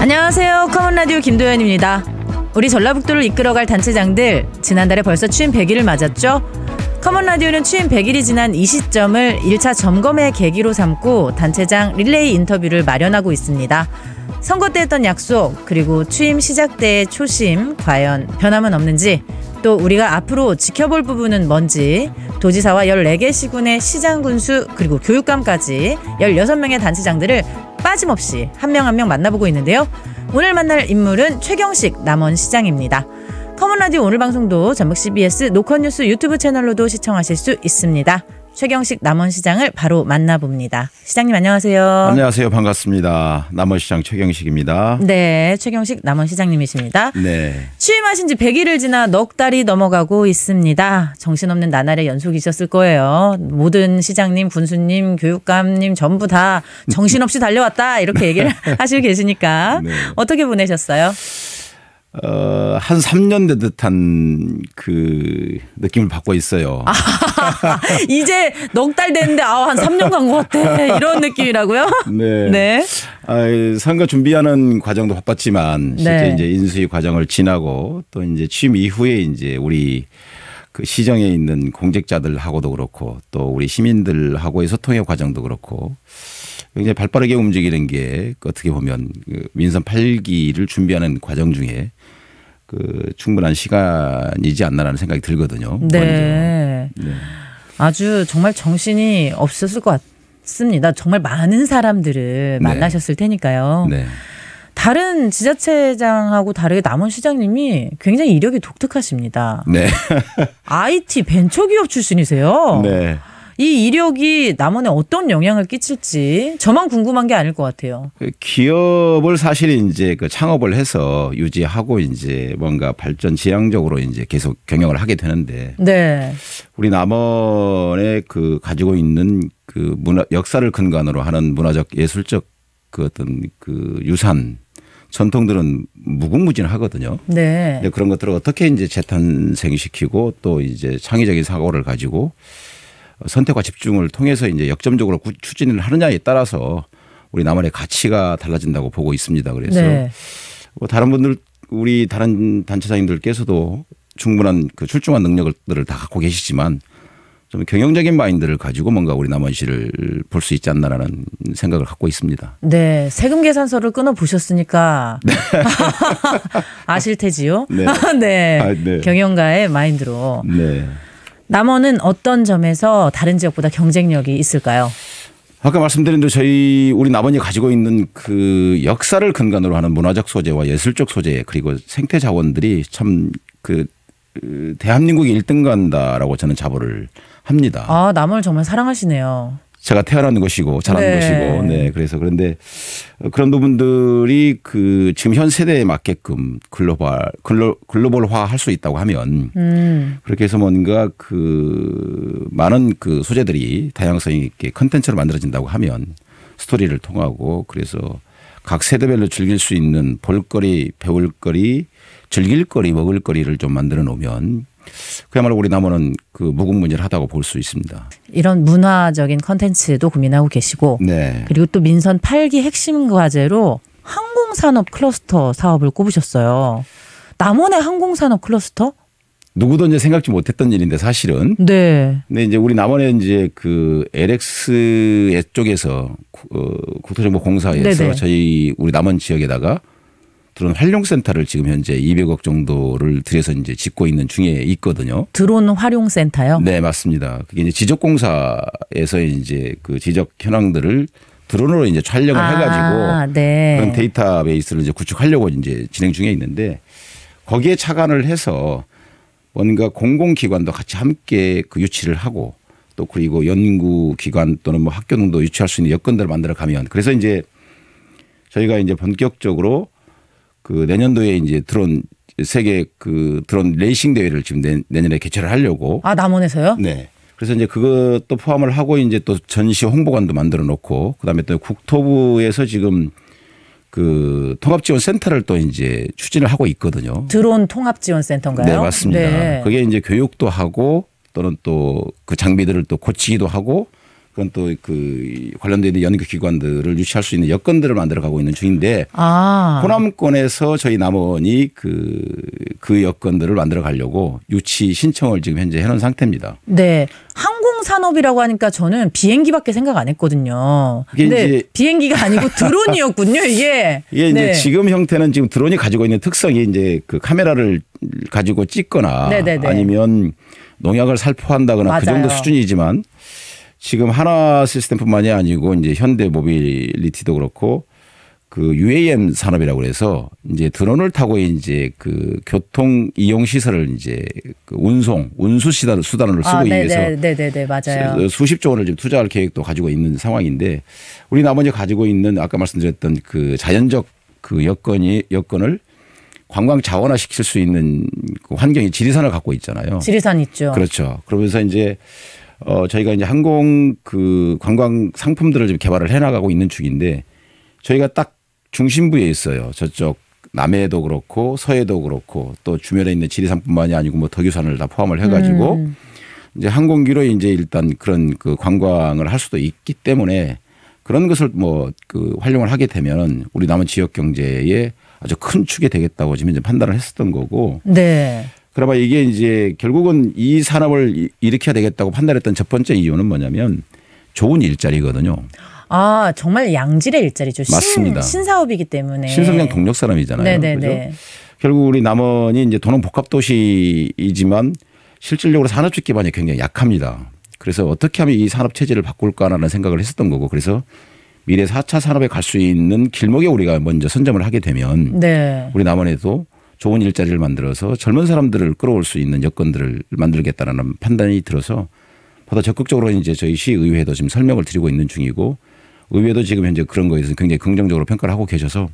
안녕하세요. 커먼 라디오 김도현입니다 우리 전라북도를 이끌어갈 단체장들 지난달에 벌써 취임 100일을 맞았죠? 커먼 라디오는 취임 100일이 지난 이 시점을 1차 점검의 계기로 삼고 단체장 릴레이 인터뷰를 마련하고 있습니다. 선거 때 했던 약속, 그리고 취임 시작 때의 초심, 과연 변함은 없는지, 또 우리가 앞으로 지켜볼 부분은 뭔지, 도지사와 14개 시군의 시장 군수, 그리고 교육감까지 16명의 단체장들을 빠짐없이 한명 한명 한 명 만나보고 있는데요. 오늘 만날 인물은 최경식 남원시장입니다. 커먼라디오 오늘 방송도 전북 CBS 노컷뉴스 유튜브 채널로도 시청하실 수 있습니다. 최경식 남원시장을 바로 만나봅니다. 시장님 안녕하세요. 안녕하세요. 반갑습니다. 남원시장 최경식입니다. 네, 최경식 남원시장님이십니다. 네. 취임하신 지 100일을 지나 넉 달이 넘어가고 있습니다. 정신없는 나날의 연속이셨을 거예요. 모든 시장님, 군수님, 교육감님 전부 다 정신없이 달려왔다 이렇게 얘기를 네. 하시고 계시니까 네. 어떻게 보내셨어요? 어, 한 3년 된 듯한 그 느낌을 받고 있어요. 아, 이제 넉 달 됐는데 아, 한 3년 간 것 같아. 이런 느낌이라고요? 네. 네. 아, 선거 준비하는 과정도 바빴지만 실제 네. 이제 인수위 과정을 지나고 또 이제 취임 이후에 이제 우리 그 시정에 있는 공직자들하고도 그렇고 또 우리 시민들하고의 소통의 과정도 그렇고 굉장히 발빠르게 움직이는 게 어떻게 보면 그 민선 8기를 준비하는 과정 중에 그 충분한 시간이지 않나라는 생각이 들거든요. 네. 그러니까. 네. 아주 정말 정신이 없었을 것 같습니다. 정말 많은 사람들을 네. 만나셨을 테니까요. 네. 다른 지자체장하고 다르게 남원 시장님이 굉장히 이력이 독특하십니다. 네. IT 벤처기업 출신이세요. 네. 이 이력이 남원에 어떤 영향을 끼칠지 저만 궁금한 게 아닐 것 같아요. 그 기업을 사실 이제 그 창업을 해서 유지하고 이제 뭔가 발전 지향적으로 이제 계속 경영을 하게 되는데 네. 우리 남원에 그 가지고 있는 그 문화 역사를 근간으로 하는 문화적 예술적 그 어떤 그 유산 전통들은 무궁무진하거든요. 네. 그런 것들을 어떻게 이제 재탄생시키고 또 이제 창의적인 사고를 가지고 선택과 집중을 통해서 이제 역점적으로 추진을 하느냐에 따라서 우리 나만의 가치가 달라진다고 보고 있습니다. 그래서 네. 뭐 다른 분들 우리 다른 단체장님들께서도 충분한 그 출중한 능력들을 다 갖고 계시지만 좀 경영적인 마인드를 가지고 뭔가 우리 남원시를 볼 수 있지 않나라는 생각을 갖고 있습니다. 네, 세금 계산서를 끊어 보셨으니까 네. 아실 테지요. 네. 네. 아, 네. 경영가의 마인드로. 네. 남원은 어떤 점에서 다른 지역보다 경쟁력이 있을까요? 아까 말씀드린 대로 저희 우리 남원이 가지고 있는 그 역사를 근간으로 하는 문화적 소재와 예술적 소재 그리고 생태 자원들이 참그 그, 대한민국이 1등 간다라고 저는 자부를 합니다. 아, 남원을 정말 사랑하시네요. 제가 태어난 것이고 자란 네. 것이고 네 그래서 그런데 그런 부분들이 그 지금 현 세대에 맞게끔 글로벌 글로, 글로벌화 할 수 있다고 하면 음. 그렇게 해서 뭔가 그 많은 그 소재들이 다양성 있게 컨텐츠로 만들어진다고 하면 스토리를 통하고 그래서 각 세대별로 즐길 수 있는 볼거리 배울거리 즐길거리 먹을거리를 좀 만들어 놓으면 그야말로 우리 남원은 그무궁무진 하다고 볼 수 있습니다. 이런 문화적인 컨텐츠도 고민하고 계시고 네. 그리고 또 민선 8기 핵심 과제로 항공산업 클러스터 사업을 꼽으셨어요. 남원의 항공산업 클러스터? 누구도 이제 생각지 못했던 일인데 사실은. 네. 근데 이제 우리 남원에 이제 그 LX 쪽에서 어, 국토정보공사에서 네네. 저희 우리 남원 지역에다가 드론 활용 센터를 지금 현재 200억 정도를 들여서 이제 짓고 있는 중에 있거든요. 드론 활용 센터요? 네, 맞습니다. 그게 이제 지적 공사에서 이제 그 지적 현황들을 드론으로 이제 촬영을 아, 해가지고 네. 그런 데이터베이스를 이제 구축하려고 이제 진행 중에 있는데 거기에 착안을 해서 뭔가 공공기관도 같이 함께 그 유치를 하고 또 그리고 연구기관 또는 뭐 학교 등도 유치할 수 있는 여건들을 만들어 가면 그래서 이제 저희가 이제 본격적으로 그 내년도에 이제 드론 세계 그 드론 레이싱 대회를 지금 내년에 개최를 하려고. 아 남원에서요? 네. 그래서 이제 그것도 포함을 하고 이제 또 전시 홍보관도 만들어 놓고 그다음에 또 국토부에서 지금 그 통합 지원 센터를 또 이제 추진을 하고 있거든요. 드론 통합 지원 센터인가요? 네, 맞습니다. 네. 그게 이제 교육도 하고 또는 또 그 장비들을 또 고치기도 하고 그건 또그 관련된 연구 기관들을 유치할 수 있는 여건들을 만들어 가고 있는 중인데 아. 호남권에서 저희 남원이 그, 그 여건들을 만들어 가려고 유치 신청을 지금 현재 해놓은 상태입니다. 네. 항공산업이라고 하니까 저는 비행기밖에 생각 안 했거든요. 근데 비행기가 아니고 드론이었군요, 이게. 이게 이제 네. 지금 형태는 지금 드론이 가지고 있는 특성이 이제 그 카메라를 가지고 찍거나 네네네. 네, 네. 아니면 농약을 살포한다거나 그 맞아요. 그 정도 수준이지만 지금 하나 시스템뿐만이 아니고 이제 현대 모빌리티도 그렇고 그 UAM 산업이라고 그래서 이제 드론을 타고 이제 그 교통 이용 시설을 이제 그 운송 운수 수단 수단으로 쓰고 아, 위해서 네, 네네네 네, 네, 맞아요 수십조 원을 지금 투자할 계획도 가지고 있는 상황인데 우리 나머지 가지고 있는 아까 말씀드렸던 그 자연적 그 여건이 여건을 관광 자원화 시킬 수 있는 그 환경이 지리산을 갖고 있잖아요. 지리산 있죠. 그렇죠. 그러면서 이제 어 저희가 이제 항공 그 관광 상품들을 지금 개발을 해나가고 있는 중인데 저희가 딱 중심부에 있어요. 저쪽 남해도 그렇고 서해도 그렇고 또 주변에 있는 지리산뿐만이 아니고 뭐 덕유산을 다 포함을 해가지고 음. 이제 항공기로 이제 일단 그런 그 관광을 할 수도 있기 때문에 그런 것을 뭐 그 활용을 하게 되면 우리 남은 지역 경제에 아주 큰 축이 되겠다고 지금 이제 판단을 했었던 거고. 네. 그러나 이게 이제 결국은 이 산업을 일으켜야 되겠다고 판단했던 첫 번째 이유는 뭐냐면 좋은 일자리거든요. 아 정말 양질의 일자리죠. 맞습니다. 신, 사업이기 때문에 신성장 동력 사람이잖아요. 네네네. 그죠? 네. 결국 우리 남원이 이제 도농 복합 도시이지만 실질적으로 산업적 기반이 굉장히 약합니다. 그래서 어떻게 하면 이 산업 체제를 바꿀까라는 생각을 했었던 거고 그래서 미래 4차 산업에 갈 수 있는 길목에 우리가 먼저 선점을 하게 되면 네. 우리 남원에도 좋은 일자리를 만들어서 젊은 사람들을 끌어올 수 있는 여건들을 만들겠다라는 판단이 들어서 보다 적극적으로 이제 저희 시의회도 지금 설명을 드리고 있는 중이고 의회도 지금 현재 그런 거에 대해서 굉장히 긍정적으로 평가를 하고 계셔서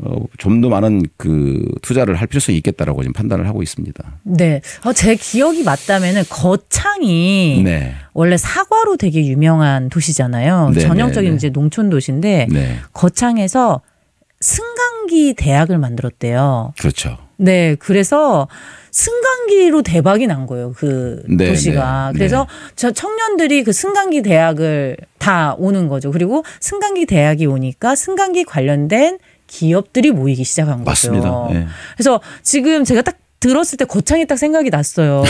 어, 좀더 많은 그 투자를 할 필요성이 있겠다라고 지금 판단을 하고 있습니다. 네. 어, 제 기억이 맞다면은 거창이 네. 원래 사과로 되게 유명한 도시잖아요. 네, 전형적인 네, 네. 이제 농촌 도시인데 네. 거창에서 승강 승강기 대학을 만들었대요. 그렇죠. 네, 그래서 승강기로 대박이 난 거예요. 그 네, 도시가. 네, 네. 그래서 네. 저 청년들이 그 승강기 대학을 다 오는 거죠. 그리고 승강기 대학이 오니까 승강기 관련된 기업들이 모이기 시작한 거죠. 맞습니다. 네. 그래서 지금 제가 딱 들었을 때 거창이 딱 생각이 났어요.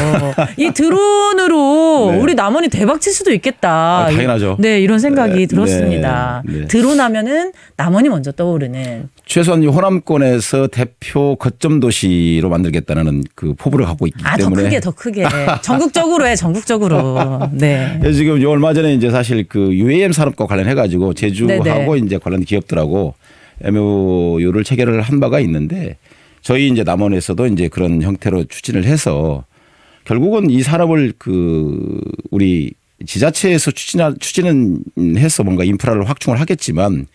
이 드론으로 네. 우리 남원이 대박 칠 수도 있겠다. 아, 당연하죠. 네, 이런 생각이 네. 네 들었습니다. 네. 드론 하면은 남원이 먼저 떠오르는. 최소한 호남권에서 대표 거점 도시로 만들겠다는 그 포부를 갖고 있기 아, 때문에. 더 크게 더 크게. 전국적으로 해, 전국적으로. 네. 예, 지금 요 얼마 전에 이제 사실 그 UAM 산업과 관련해 가지고 제주하고 네네. 네. 이제 관련 기업들하고 MOU를 체결을 한 바가 있는데 저희 이제 남원에서도 이제 그런 형태로 추진을 해서 결국은 이 산업을 그 우리 지자체에서 추진하, 추진은 해서 뭔가 인프라를 확충을 하겠지만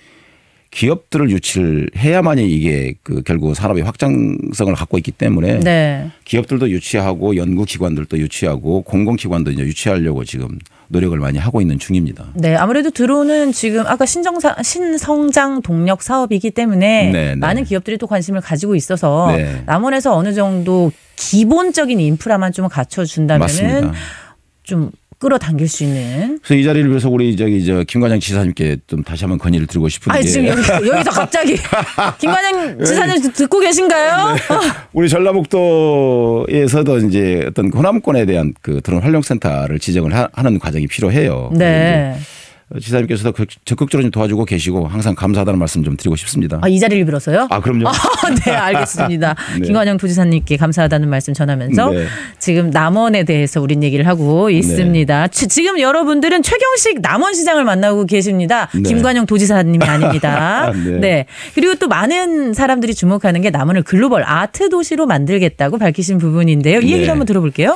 기업들을 유치를 해야만이 이게 그 결국 산업의 확장성을 갖고 있기 때문에 네. 기업들도 유치하고 연구기관들도 유치하고 공공기관도 이제 유치하려고 지금 노력을 많이 하고 있는 중입니다. 네, 아무래도 드론은 지금 아까 신정사, 신성장 동력 사업이기 때문에 네네. 네. 많은 기업들이 또 관심을 가지고 있어서 네. 남원에서 어느 정도 기본적인 인프라만 좀 갖춰준다면은 맞습니다. 좀 끌어당길 수 있는. 그래서 이 자리를 위해서 우리 저기 저 김관장 지사님께 좀 다시 한번 건의를 드리고 싶은데. 아 지금 여기, 여기서 갑자기 김관장 네. 지사님 듣고 계신가요? 네. 우리 전라북도에서도 이제 어떤 호남권에 대한 그 드론 활용센터를 지정을 하, 하는 과정이 필요해요. 네. 지사님께서도 그 적극적으로 도와주고 계시고 항상 감사하다는 말씀 좀 드리고 싶습니다. 아, 이 자리를 빌어서요? 아, 그럼요. 아, 네, 알겠습니다. 네. 김관영 도지사님께 감사하다는 말씀 전하면서 네. 지금 남원에 대해서 우린 얘기를 하고 네. 있습니다. 네. 지금 여러분들은 최경식 남원시장을 만나고 계십니다. 네. 김관영 도지사님이 아닙니다. 아, 네. 네. 그리고 또 많은 사람들이 주목하는 게 남원을 글로벌 아트 도시로 만들겠다고 밝히신 부분인데요. 이 얘기를 한번 들어볼게요.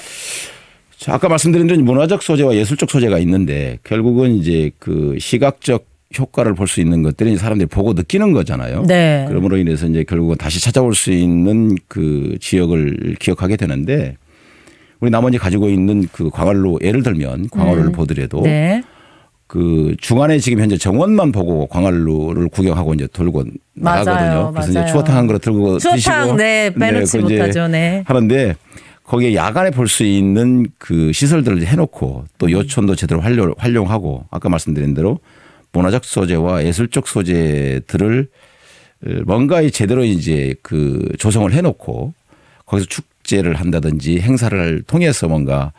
자, 아까 말씀드린 대로 문화적 소재와 예술적 소재가 있는데 결국은 이제 그 시각적 효과를 볼 수 있는 것들이 사람들이 보고 느끼는 거잖아요. 네. 그러므로 인해서 이제 결국은 다시 찾아올 수 있는 그 지역을 기억하게 되는데 우리 나머지 가지고 있는 그 광활로 예를 들면 광활로를 음. 보더라도 네. 그중간에 지금 현재 정원만 보고 광활루를 구경하고 이제 돌고 맞아요, 나가거든요. 그래서 맞아요. 이제 추어탕 한 그릇 들고 추어탕, 드시고 네, 빼놓지 네, 못하죠. 네. 하는데 거기에 야간에 볼 수 있는 그 시설들을 해놓고 또 음. 요천도 제대로 활용, 활용하고 아까 말씀드린 대로 문화적 소재와 예술적 소재들을 어, 뭔가 제대로 이제 그 조성을 해놓고 거기서 축제를 한다든지 행사를 통해서 뭔가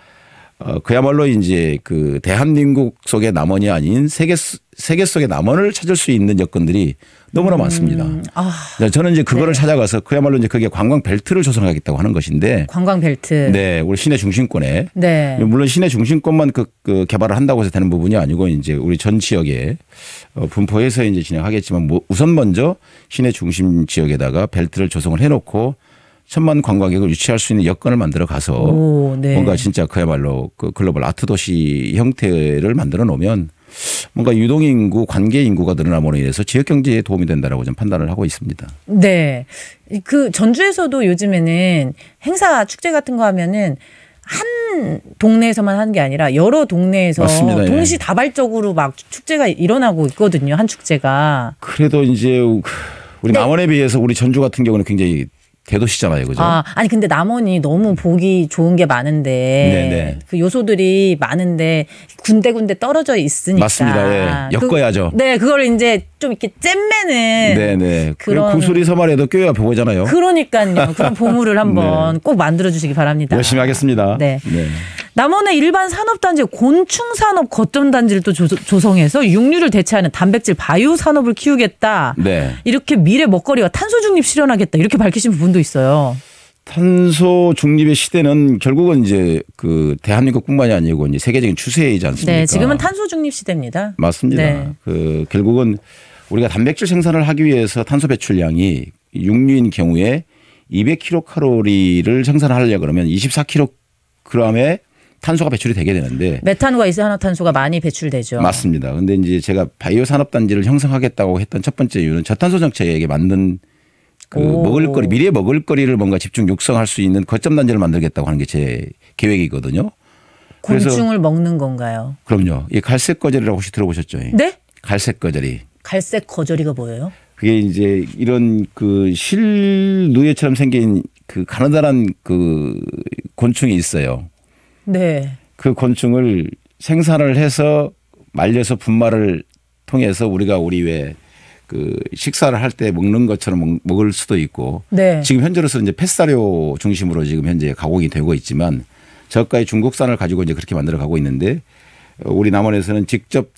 어, 그야말로 이제 그 대한민국 속의 남원이 아닌 세계 세계 속의 남원을 찾을 수 있는 여건들이 너무나 음. 많습니다. 아. 저는 이제 그거를 네. 찾아가서 그야말로 이제 그게 관광 벨트를 조성하겠다고 하는 것인데 관광 벨트. 네, 우리 시내 중심권에 네. 물론 시내 중심권만 그, 그, 개발을 한다고 해서 되는 부분이 아니고 이제 우리 전 지역에 어, 분포해서 이제 진행하겠지만 뭐 우선 먼저 시내 중심 지역에다가 벨트를 조성을 해놓고 천만 관광객을 유치할 수 있는 여건을 만들어 가서 오, 네. 뭔가 진짜 그야말로 그 글로벌 아트 도시 형태를 만들어 놓으면 뭔가 유동인구, 관계인구가 늘어남으로 인해서 지역경제에 도움이 된다라고 좀 판단을 하고 있습니다. 네. 그 전주에서도 요즘에는 행사, 축제 같은 거 하면은 한 동네에서만 하는 게 아니라 여러 동네에서 맞습니다. 예. 동시다발적으로 막 축제가 일어나고 있거든요. 한 축제가. 그래도 이제 우리 네. 남원에 비해서 우리 전주 같은 경우는 굉장히 개도시잖아요 그죠? 아, 아니 근데 남원이 너무 보기 좋은 게 많은데 네네. 네. 그 요소들이 많은데 군데군데 떨어져 있으니까 맞습니다. 예. 엮어야죠. 그, 네, 그걸 이제 좀 이렇게 잼매는 네네. 그런 구슬이 서말에도 껴야 보고잖아요. 그러니까요. 그런 보물을 한번 네. 꼭 만들어 주시기 바랍니다. 열심히 하겠습니다. 네. 네. 남원의 일반 산업단지 곤충산업 거점단지를 또 조, 성해서 육류를 대체하는 단백질 바이오 산업을 키우겠다. 네. 이렇게 미래 먹거리와 탄소 중립 실현하겠다. 이렇게 밝히신 부 분도 있어요. 탄소 중립의 시대는 결국은 이제 그 대한민국뿐만이 아니고 이제 세계적인 추세이지 네, 않습니까? 네, 지금은 탄소 중립 시대입니다. 맞습니다. 네. 그 결국은 우리가 단백질 생산을 하기 위해서 탄소 배출량이 육류인 경우에 200kcal를 생산하려 그러면 2 4 k g 에 탄소가 배출이 되게 되는데 메탄과 이산화탄소가 많이 배출되죠. 맞습니다. 근데 이제 제가 바이오 산업 단지를 형성하겠다고 했던 첫 번째 이유는 저탄소 정책에 만든 그 오. 먹을거리 미래 먹을거리를 뭔가 집중 육성할 수 있는 거점 단지를 만들겠다고 하는 게 제 계획이거든요. 곤충을 먹는 건가요? 그럼요. 이 갈색 거절이라고 혹시 들어보셨죠? 예. 네? 갈색 거절이. 갈색 거절이가 뭐예요? 그게 이제 이런 그 실누에처럼 생긴 그 가느다란 그 곤충이 있어요. 네. 그 곤충을 생산을 해서 말려서 분말을 통해서 우리가 우리 왜그 식사를 할 때 먹는 것처럼 먹, 을 수도 있고 네. 지금 현재로서 는 이제 펫사료 중심으로 지금 현재 가공이 되고 있지만 저가의 중국산을 가지고 이제 그렇게 만들어 가고 있는데 우리 남원에서는 직접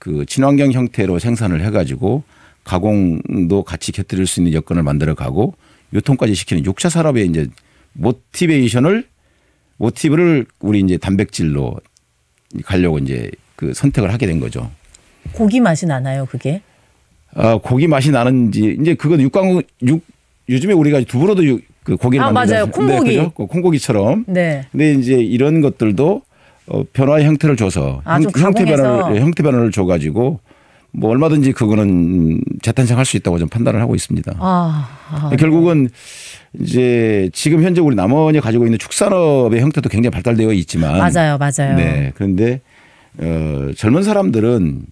그 친환경 형태로 생산을 해가지고 가공도 같이 곁들일 수 있는 여건을 만들어 가고 유통까지 시키는 육차 산업의 이제 모티베이션을 오티브를 우리 이제 단백질로 가려고 이제 그 선택을 하게 된 거죠. 고기 맛이 나나요, 그게? 아, 고기 맛이 나는지 이제 그건 육광 육 요즘에 우리가 두부로도 육, 그 고기를 아, 맞아요. 콩고기. 네, 그죠? 그 콩고기처럼. 네. 근데 이제 이런 것들도 어, 변화의 형태를 줘서 아, 형, 태 변화를 형태 변화를 줘 가지고 뭐 얼마든지 그거는 재탄생할 수 있다고 좀 판단을 하고 있습니다. 아, 아, 네. 결국은 이제 지금 현재 우리 남원이 가지고 있는 축산업의 형태도 굉장히 발달되어 있지만 맞아요, 맞아요. 네, 그런데 어, 젊은 사람들은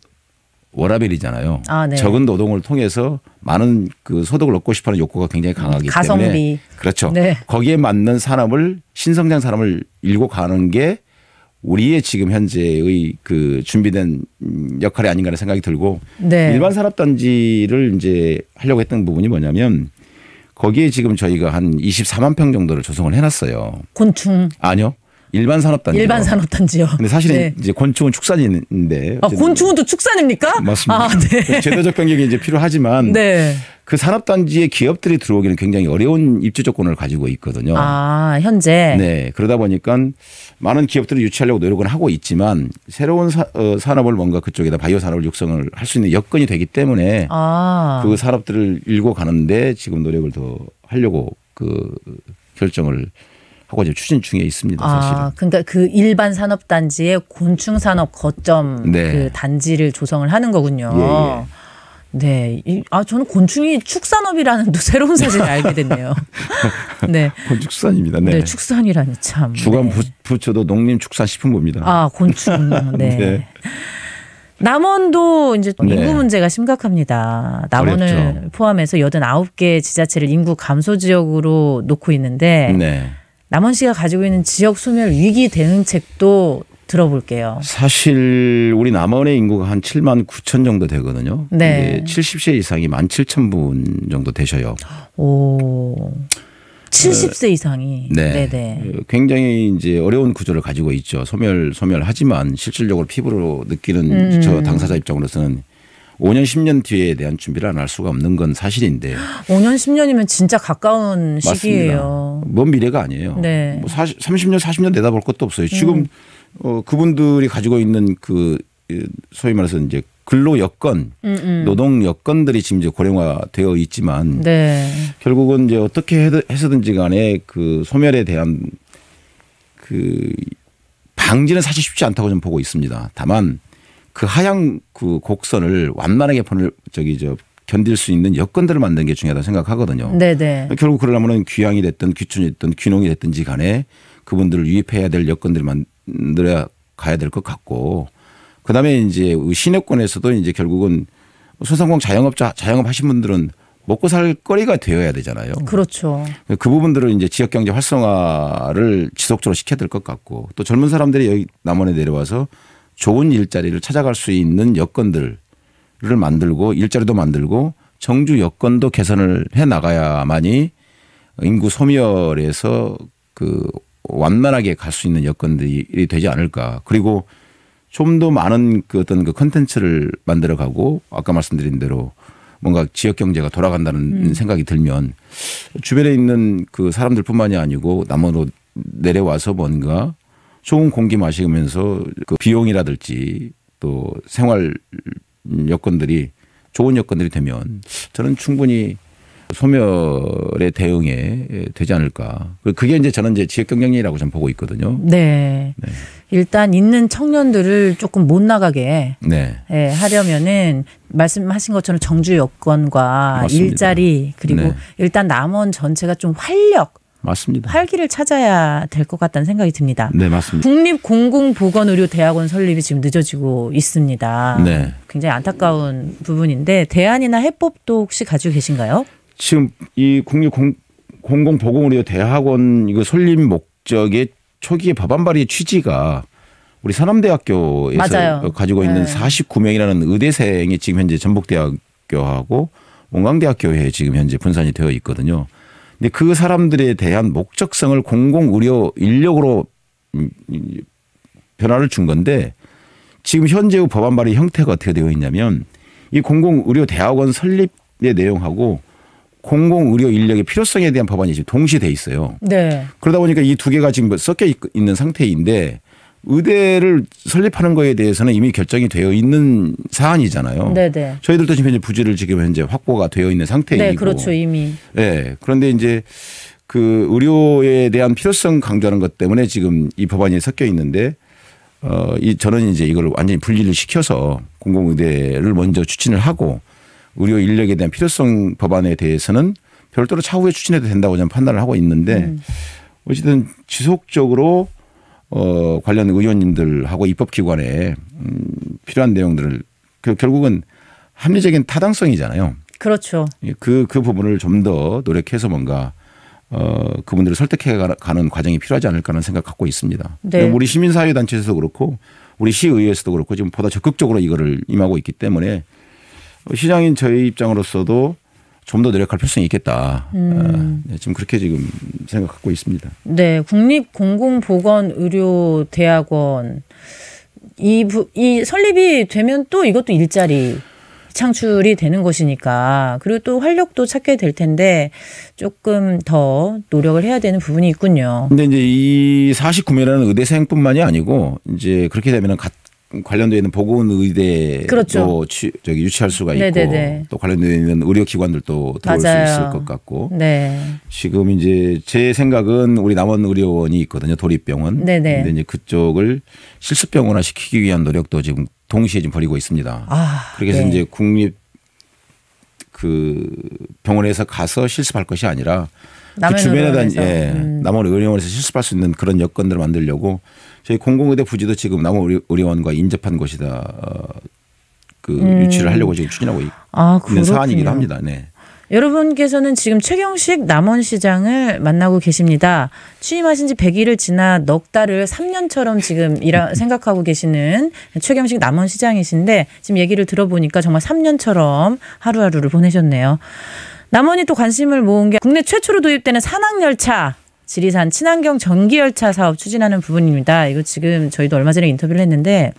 워라벨이잖아요. 아, 네. 적은 노동을 통해서 많은 그 소득을 얻고 싶어하는 욕구가 굉장히 강하기 가성비. 때문에 그렇죠. 네. 거기에 맞는 산업을 신성장 산업을 일고 가는 게 우리의 지금 현재의 그 준비된 음, 역할이 아닌가라는 생각이 들고 네. 일반 산업단지를 이제 하려고 했던 부분이 뭐냐면 거기에 지금 저희가 한 24만 평 정도를 조성을 해놨어요. 곤충 아니요 일반 산업단지. 일반 산업단지요. 근데 사실은 네. 이제 곤충은 축산인데. 아, 곤충은 또 축산입니까? 맞습니다. 아, 네. 그 제도적 변경이 이제 필요하지만 네. 그 산업단지에 기업들이 들어오기는 굉장히 어려운 입주 조건을 가지고 있거든요. 아, 현재. 네. 그러다 보니까 많은 기업들을 유치하려고 노력은 하고 있지만 새로운 사, 어, 산업을 뭔가 그쪽에다 바이오 산업을 육성을 할 수 있는 여건이 되기 때문에 아. 그 산업들을 일고 가는데 지금 노력을 더 하려고 그 결정을 하고 이제 추진 중에 있습니다. 사실 아, 그러니까 그 일반 산업 단지의 곤충 산업 거점 네. 그 단지를 조성을 하는 거군요. 예, 예. 네. 아, 저는 곤충이 축산업이라는 또 새로운 사실을 알게 됐네요. 네. 곤축산입니다. 네. 네. 축산이라니 참. 주간 네. 부, 부처도 농림축산식품부입니다. 아, 곤충. 네. 네. 남원도 이제 네. 인구 문제가 심각합니다. 남원을 어렵죠. 포함해서 89개 지자체를 인구 감소 지역으로 놓고 있는데 네. 남원 씨가 가지고 있는 지역 소멸 위기 대응책도 들어볼게요. 사실 우리 남원의 인구가 한 7만 9천 정도 되거든요. 네. 70세 이상이 1만 7천 분 정도 되셔요. 오. 70세 그, 이상이 네. 네네. 굉장히 이제 어려운 구조를 가지고 있죠. 소멸 소멸하지만 실질적으로 피부로 느끼는 음. 저 당사자 입장으로서는 5년 10년 뒤에 대한 준비를 안 할 수가 없는 건 사실인데 5년 10년이면 진짜 가까운 맞습니다. 먼 뭐 미래가 아니에요. 네. 뭐 40, 30년 40년 내다볼 것도 없어요. 지금 음. 어, 그분들이 가지고 있는 그 소위 말해서 이제 근로 여건, 음음. 음. 노동 여건들이 지금 이제 고령화되어 있지만 네. 결국은 이제 어떻게 해서든지 간에 그 소멸에 대한 그 방지는 사실 쉽지 않다고 저는 보고 있습니다. 다만 그 하향 그 곡선을 완만하게 보낼 저기 저 견딜 수 있는 여건들을 만드는 게 중요하다 고 생각하거든요. 네네. 네. 결국 그러려면 귀향이 됐든 귀촌이 됐든 귀농이 됐든지 간에 그분들을 유입해야 될 여건들을 만들어야 가야 될 것 같고 그다음에 이제 신여권에서도 그 이제 결국은 소상공 자영업자 자영업 하신 분들은 먹고 살 거리가 되어야 되잖아요. 그렇죠. 그 부분들을 이제 지역 경제 활성화를 지속적으로 시켜야 될 것 같고 또 젊은 사람들이 여기 남원에 내려와서 좋은 일자리를 찾아갈 수 있는 여건들을 만들고 일자리도 만들고 정주 여건도 개선을 해 나가야만이 인구 소멸에서 그 완만하게 갈 수 있는 여건들이 되지 않을까. 그리고 좀 더 많은 그 어떤 그 컨텐츠를 만들어 가고 아까 말씀드린 대로 뭔가 지역 경제가 돌아간다는 음. 생각이 들면 주변에 있는 그 사람들뿐만이 아니고 남원으로 내려와서 뭔가 좋은 공기 마시면서 그 비용이라든지 또 생활 여건들이 좋은 여건들이 되면 저는 충분히 소멸의 대응에 되지 않을까. 그게 이제 저는 이제 지역 경쟁력이라고 저는 보고 있거든요. 네. 네. 일단 있는 청년들을 조금 못 나가게 네. 네, 하려면은 말씀하신 것처럼 정주 여건과 맞습니다. 일자리 그리고 네. 일단 남원 전체가 좀 활력 맞습니다. 활기를 찾아야 될 것 같다는 생각이 듭니다. 네, 맞습니다. 국립공공보건의료대학원 설립이 지금 늦어지고 있습니다. 네. 굉장히 안타까운 부분인데 대안이나 해법도 혹시 가지고 계신가요? 지금 이 국립공공보건의료대학원 이거 설립 목적의 초기에 법안발의 취지가 우리 서남대학교에서 맞아요. 가지고 있는 네. 49명이라는 의대생이 지금 현재 전북대학교하고 원광대학교에 지금 현재 분산이 되어 있거든요. 근데 그 사람들에 대한 목적성을 공공 의료 인력으로 음, 변화를 준 건데 지금 현재의 법안 발의 형태가 어떻게 되어 있냐면 이 공공 의료 대학원 설립의 내용하고 공공 의료 인력의 필요성에 대한 법안이 지금 동시에 돼 있어요. 네. 그러다 보니까 이 두 개가 지금 섞여 있는 상태인데 의대를 설립하는 거에 대해서는 이미 결정이 되어 있는 사안이잖아요. 네네. 저희들도 지금 현재 부지를 지금 현재 확보가 되어 있는 상태이고. 네, 그렇죠 이미. 네, 그런데 이제 그 의료에 대한 필요성 강조하는 것 때문에 지금 이 법안이 섞여 있는데 어, 이 저는 이제 이걸 완전히 분리를 시켜서 공공의대를 먼저 추진을 하고 의료 인력에 대한 필요성 법안에 대해서는 별도로 차후에 추진해도 된다고 저는 판단을 하고 있는데 음. 어쨌든 지속적으로 어, 관련 의원님들하고 입법기관에 음, 필요한 내용들을 그 결국은 합리적인 타당성이잖아요. 그렇죠. 예, 그, 그 부분을 좀 더 노력해서 뭔가 어, 그분들을 설득해 가는 과정이 필요하지 않을까 하는 생각 갖고 있습니다. 네. 우리 시민사회단체에서도 그렇고 우리 시의회에서도 그렇고 지금 보다 적극적으로 이거를 임하고 있기 때문에 시장인 저희 입장으로서도 좀더 노력할 필요성이 있겠다. 음. 아, 네, 지금 그렇게 지금 생각하고 있습니다. 네, 국립공공보건의료대학원 이, 이 설립이 되면 또 이것도 일자리 창출이 되는 것이니까 그리고 또 활력도 찾게 될 텐데 조금 더 노력을 해야 되는 부분이 있군요. 근데 이제 이 49명이라는 의대생뿐만이 아니고 이제 그렇게 되면은 관련되어 있는 보건의대도 그렇죠. 취, 저기 유치할 수가 있고 네네네. 또관련되어 있는 의료기관들도 들어올 맞아요. 수 있을 것 같고 네. 지금 이제 제 생각은 우리 남원 의료원이 있거든요 도립병원 네네. 근데 이제 그쪽을 실습병원화 시키기 위한 노력도 지금 동시에 지금 벌이고 있습니다. 아, 그렇게 해서 네. 이제 국립 그 병원에서 가서 실습할 것이 아니라 그 주변에다 예, 음. 남원 의료원에서 실습할 수 있는 그런 여건들을 만들려고 저희 공공의대 부지도 지금 남원의원과 료 인접한 곳이다. 어, 그 음. 유치를 하려고 지금 추진하고 아, 있는 사안이기도 합니다. 네. 여러분께서는 지금 최경식 남원시장을 만나고 계십니다. 취임하신 지 100일을 지나 넉 달을 3년처럼 지금 일하, 생각하고 계시는 최경식 남원시장이신데 지금 얘기를 들어보니까 정말 3년처럼 하루하루를 보내셨네요. 남원이 또 관심을 모은 게 국내 최초로 도입되는 산악열차 지리산 친환경 전기 열차 사업 추진하는 부분입니다. 이거 지금 저희도 얼마 전에 인터뷰를 했는데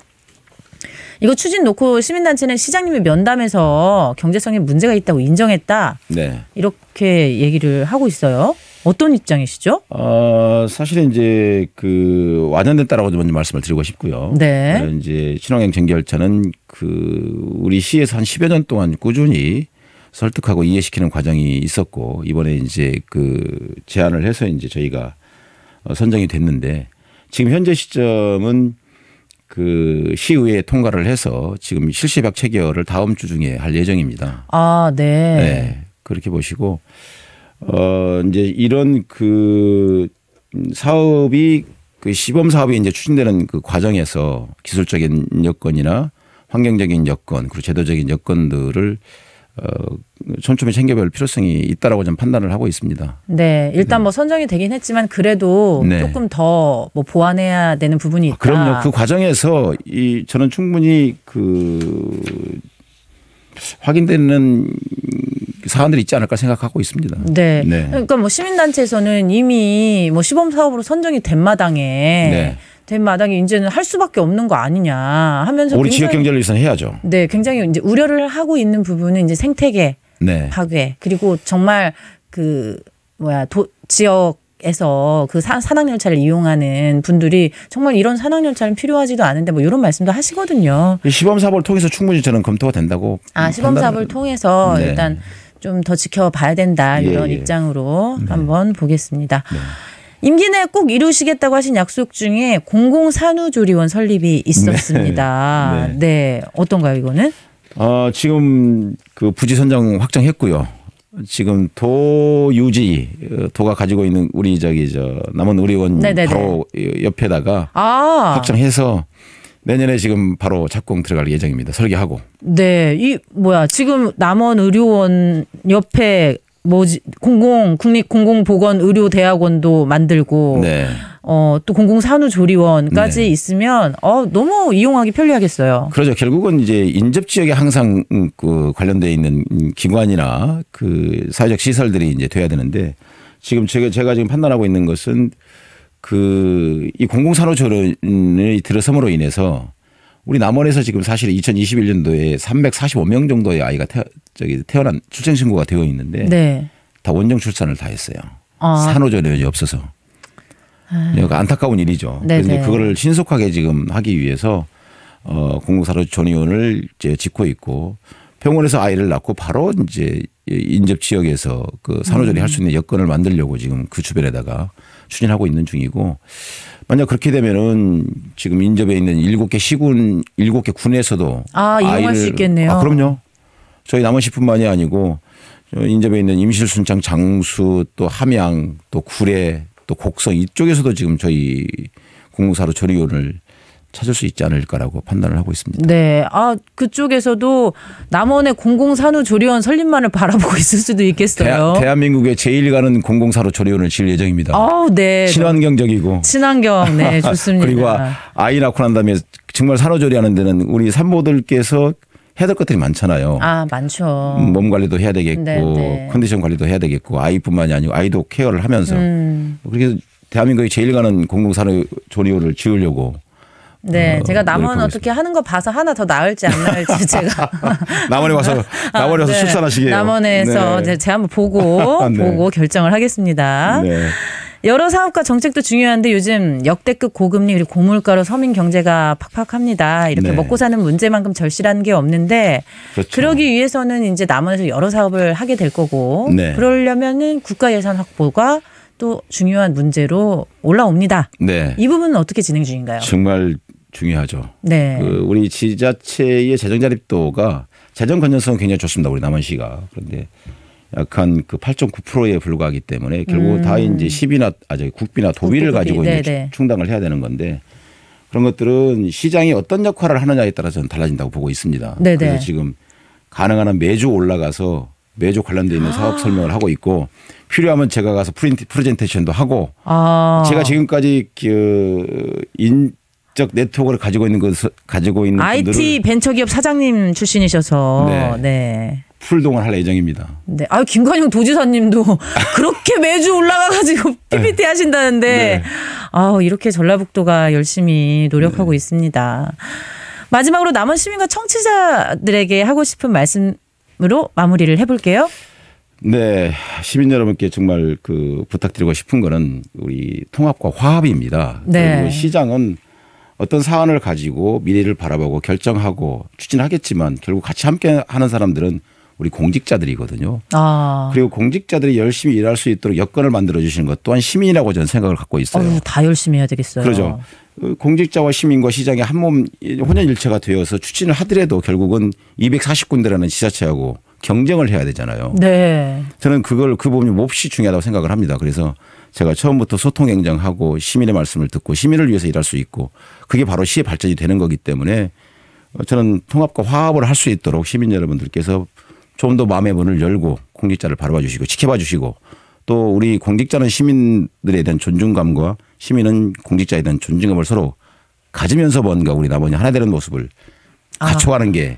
이거 추진 놓고 시민단체는 시장님이 면담에서 경제성에 문제가 있다고 인정했다. 네. 이렇게 얘기를 하고 있어요. 어떤 입장이시죠? 어, 사실 이제 그 완연됐다라고 먼저 말씀을 드리고 싶고요. 네. 이제 친환경 전기 열차는 그 우리 시에서 한 10여 년 동안 꾸준히 설득하고 이해시키는 과정이 있었고 이번에 이제 그 제안을 해서 이제 저희가 어, 선정이 됐는데 지금 현재 시점은 그 시의회 통과를 해서 지금 실시박 체결을 다음 주 중에 할 예정입니다. 아, 네. 네. 그렇게 보시고 어 이제 이런 그 사업이 그 시범 사업이 이제 추진되는 그 과정에서 기술적인 여건이나 환경적인 여건 그리고 제도적인 여건들을 어, 촘촘히 챙겨볼 필요성이 있다라고 저는 판단을 하고 있습니다. 네, 일단 네. 뭐 선정이 되긴 했지만 그래도 네. 조금 더 뭐 보완해야 되는 부분이 있다. 아, 그럼요. 그 과정에서 이 저는 충분히 그 확인되는 사안들이 있지 않을까 생각하고 있습니다. 네. 네. 그러니까 뭐 시민단체에서는 이미 뭐 시범 사업으로 선정이 된 마당에 네. 된 마당에 이제는 할 수밖에 없는 거 아니냐 하면서 우리 지역 경제를 위해서 해야죠. 네, 굉장히 이제 우려를 하고 있는 부분은 이제 생태계 네. 파괴 그리고 정말 그 뭐야 도, 지역 에서 그 사, 산악열차를 이용하는 분들이 정말 이런 산악열차는 필요하지도 않은데 뭐 이런 말씀도 하시거든요. 시범 사업을 통해서 충분히 저는 검토가 된다고. 아 시범 사업을 통해서 네. 일단 좀 더 지켜봐야 된다 예, 이런 예, 예. 입장으로 네. 한번 보겠습니다. 네. 임기 내에 꼭 이루시겠다고 하신 약속 중에 공공산후조리원 설립이 네. 있었습니다. 네. 네. 어떤가요, 이거는? 어, 지금 그 부지 선정 확정했고요. 지금 도유지 어, 도가 가지고 있는 우리 저기 저 남원 의료원 네네네. 바로 네. 옆에다가 아. 확정해서 내년에 지금 바로 착공 들어갈 예정입니다. 설계하고. 네, 이 뭐야 지금 남원 의료원 옆에 뭐지 공공 국립 공공 보건 의료 대학원도 만들고 네. 어또 공공 산후조리원까지 네. 있으면 어 너무 이용하기 편리하겠어요. 그렇죠. 결국은 이제 인접 지역에 항상 음, 그 관련돼 있는 기관이나 그 사회적 시설들이 이제 돼야 되는데 지금 제가 제가 지금 판단하고 있는 것은 그 이 공공 산후조리원이 들어섬으로 인해서 우리 남원에서 지금 사실 2021년도에 345명 정도의 아이가 태, 저기 태어난 출생 신고가 되어 있는데 네. 다 원정 출산을 다 했어요. 아. 산후조리원이 없어서. 아. 그러니까 안타까운 일이죠. 네 그런데 네. 그거를 신속하게 지금 하기 위해서 어 공공사로조리원을 이제 짓고 있고 병원에서 아이를 낳고 바로 이제 인접 지역에서 그 산후조리 음. 할수 있는 여건을 만들려고 지금 그 주변에다가 추진하고 있는 중이고 만약 그렇게 되면은 지금 인접에 있는 일곱 개 시군 일곱 개 군에서도 아 이용할 수 있겠네요. 아, 그럼요. 저희 남원시뿐만이 아니고 인접에 있는 임실순창 장수 또 함양 또 구례 또 곡성 이쪽에서도 지금 저희 공사로 조리원을 찾을 수 있지 않을까라고 판단을 하고 있습니다. 네. 아, 그쪽에서도 남원의 공공산후 조리원 설립만을 바라보고 있을 수도 있겠어요. 대한, 민국의 제일 가는 공공산후 조리원을 질 예정입니다. 아, 네. 친환경적이고. 친환경. 네, 좋습니다. 그리고 아, 아이 낳고 난 다음에 정말 산후조리 하는 데는 우리 산모들께서 해야 될 것들이 많잖아요. 아, 많죠. 몸 관리도 해야 되겠고 네, 네. 컨디션 관리도 해야 되겠고 아이뿐만이 아니고 아이도 케어를 하면서 음. 그렇게 대한민국의 제일 가는 공공산후 조리원을 지으려고 네, 어, 제가 그러니까 남원 어떻게 하는 거 봐서 하나 더 나을지 안 나을지 제가 남원에 와서 아, 남원에 와서 아, 네. 출산하시게요. 남원에서 네. 제가 한번 보고 아, 네. 보고 결정을 하겠습니다. 네. 여러 사업과 정책도 중요한데 요즘 역대급 고금리 그리고 고물가로 서민 경제가 팍팍합니다. 이렇게 네. 먹고 사는 문제만큼 절실한 게 없는데 그렇죠. 그러기 위해서는 이제 남원에서 여러 사업을 하게 될 거고 네. 그러려면은 국가 예산 확보가 또 중요한 문제로 올라옵니다. 네. 이 부분은 어떻게 진행 중인가요? 정말 중요하죠. 네. 그 우리 지자체의 재정 자립도가 재정 건전성은 굉장히 좋습니다. 우리 남원시가. 그런데 약한 그 8.9%에 불과하기 때문에 결국 음. 다 이제 시비나 아저 국비나 도비를 가지고 이제 네, 네. 충당을 해야 되는 건데 그런 것들은 시장이 어떤 역할을 하느냐에 따라서 달라진다고 보고 있습니다. 네네. 네. 그래서 지금 가능한 한 매주 올라가서 매주 관련돼 있는 사업 설명을 하고 있고 필요하면 제가 가서 프린트 프레젠테이션도 하고 아. 제가 지금까지 그인 지적 네트워크를 가지고 있는 것 가지고 있는 IT 벤처기업 사장님 출신이셔서 네. 네. 풀동을 할 예정입니다. 네. 아 김관영 도지사님도 그렇게 매주 올라가가지고 PPT 네. 하신다는데 네. 아 이렇게 전라북도가 열심히 노력하고 네. 있습니다. 마지막으로 남은 시민과 청취자들에게 하고 싶은 말씀으로 마무리를 해볼게요. 네, 시민 여러분께 정말 그 부탁드리고 싶은 거는 우리 통합과 화합입니다. 네. 그리고 시장은 어떤 사안을 가지고 미래를 바라보고 결정하고 추진하겠지만 결국 같이 함께 하는 사람들은 우리 공직자들이거든요. 아. 그리고 공직자들이 열심히 일할 수 있도록 여건을 만들어 주시는 것 또한 시민이라고 저는 생각을 갖고 있어요. 어휴, 다 열심히 해야 되겠어요. 그렇죠. 공직자와 시민과 시장이 한 몸 혼연일체가 되어서 추진을 하더라도 결국은 240군데라는 지자체하고 경쟁을 해야 되잖아요. 네. 저는 그걸 그 부분이 몹시 중요하다고 생각을 합니다. 그래서 제가 처음부터 소통 행정하고 시민의 말씀을 듣고 시민을 위해서 일할 수 있고 그게 바로 시의 발전이 되는 거기 때문에 저는 통합과 화합을 할 수 있도록 시민 여러분들께서 좀 더 마음의 문을 열고 공직자를 바라봐 주시고 지켜봐 주시고 또 우리 공직자는 시민들에 대한 존중감과 시민은 공직자에 대한 존중감을 서로 가지면서 뭔가 우리 나머지 하나 되는 모습을 아. 갖춰가는 게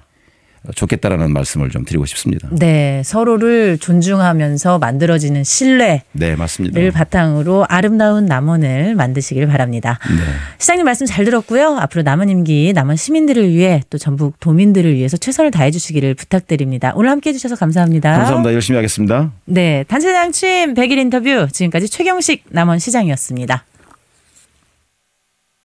좋겠다라는 말씀을 좀 드리고 싶습니다. 네, 서로를 존중하면서 만들어지는 신뢰. 네, 맞습니다. 를 바탕으로 아름다운 남원을 만드시길 바랍니다. 네. 시장님 말씀 잘 들었고요. 앞으로 남원 임기 남원 시민들을 위해 또 전북 도민들을 위해서 최선을 다해 주시기를 부탁드립니다. 오늘 함께 해 주셔서 감사합니다. 감사합니다. 열심히 하겠습니다. 네, 단체장 취임 100일 인터뷰 지금까지 최경식 남원 시장이었습니다.